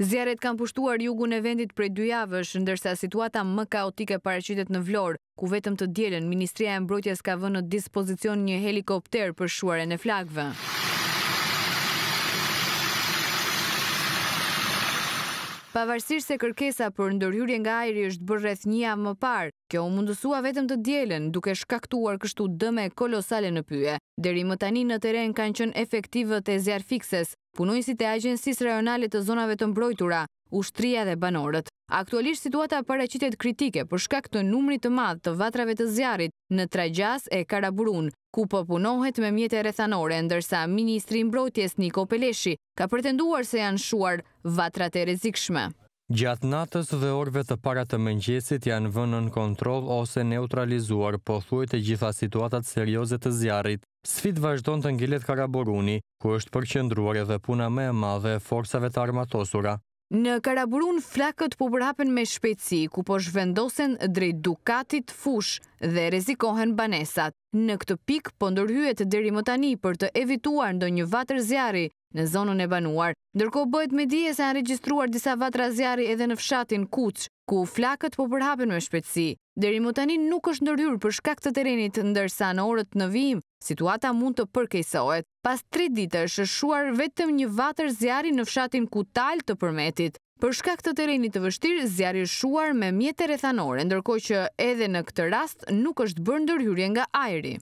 Zjarët kanë pushtuar jugun e vendit prej dy javësh, ndërsa situata më kaotike paracitet në Vlorë, ku vetëm të djelen, Ministria e Mbrojtjes ka vënë në dispozicion një helikopter për shuare në flagve. Pavarësisht se kërkesa për ndërhyrje nga ajri është bërë rreth një më parë, kjo u mundësua vetëm të dielën, duke shkaktuar kështu dëme kolosale në pyje. Deri më tani në teren kanë qenë efektivët e fikses, punojësit e agjensisë rajonale të zonave të mbrojtura, ushtria dhe banorët. Aktualisht situata pareqitet kritike për shkak të numri të madhë të vatrave të zjarit në Trajgjas e Karaburun, ku pëpunohet po me mjetë e rethanore, ndërsa Ministri Mbrojtjes Niko Peleshi ka pretenduar se janë shuar vatrat e rezikshme. Gjatë natës dhe orve të para të mëngjesit janë vënën kontrol ose neutralizuar po thujt gjitha situatat serioze të zjarit. Sfit vazhdon të ngilet Karaburuni, ku është përqendruar edhe puna me e madhe e forsave të armatosura. Në Karaburun flakët po përhapen me shpeci, ku po shvendosen drejt dukatit fush dhe rezikohen banesat. Në këtë pik po ndërhyet deri më tani për të evituar ndonjë vatër zjarri, në zonën e banuar. Ndërko bëjt me dije se janë registruar disa vatra zjari edhe në fshatin Kuc, ku flakët po përhapen me shpetsi. Deri më tani nuk është ndërhyrë për shkak të terenit, ndërsa në orët në vim, situata mund të përkejsohet. Pas tri ditë është shuar vetëm një vatër zjari në fshatin Kutal të përmetit. Për shkak të terenit të vështirë, zjari është shuar me mjetër e thanore, ndërko që edhe në këtë rast nuk është bërë ndërhyrje nga ajri.